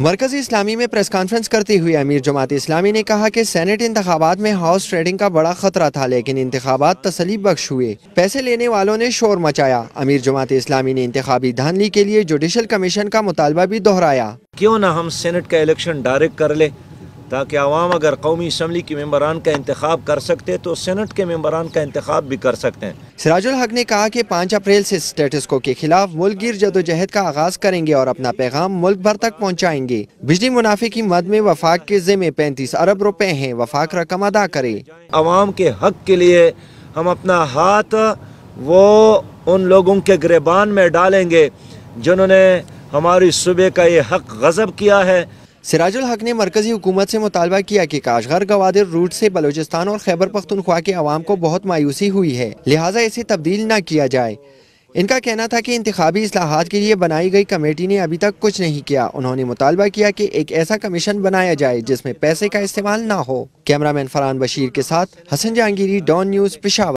मरकजी इस्लामी में press conference करते हुए अमीर जमात इस्लामी ने कहा कि सेनेट इंतबात में हाउस ट्रेडिंग का बड़ा खतरा था लेकिन इंतबात तसली बख्श हुए पैसे लेने वालों ने शोर मचाया अमीर जमात इस्लामी ने इंतबी धानली के लिए जुडिशल कमीशन का मुतालबा भी दोहराया क्यों ना हम सेनेट का इलेक्शन डायरेक्ट कर ले ताकि आवाम अगर कौमी इसम्बली के मम्बरान का इंतखब कर सकते तो सेनेट के मम्बरान का इंतखब भी कर सकते हैं सिराजुल हक ने कहा कि पाँच अप्रैल से स्टेटस को के खिलाफ मुल्क गिर जदोजहद का आगाज करेंगे और अपना पैगाम मुल्क भर तक पहुँचाएंगे बिजली मुनाफे की मद में वफाक के जिम्मे पैंतीस अरब रुपए हैं वफाक रकम अदा करे आवाम के हक के लिए हम अपना हाथ वो उन लोगों के गिरबान में डालेंगे जिन्होंने हमारी सूबे का ये हक गजब किया है सिराजुल हक ने मरकजी हुकूमत से मुतालबा किया कि काशगर गवादर रूट से बलोचिस्तान और खैबर पख्तनख्वा के आवाम को बहुत मायूसी हुई है लिहाजा इसे तब्दील न किया जाए इनका कहना था कि इंतबी असलाहत के लिए बनाई गई कमेटी ने अभी तक कुछ नहीं किया उन्होंने मुतालबा किया कि एक ऐसा कमीशन बनाया जाए जिसमें पैसे का इस्तेमाल ना हो कैमरामैन फरहान बशीर के साथ हसन जहांगीरी डॉन न्यूज़ पिशावर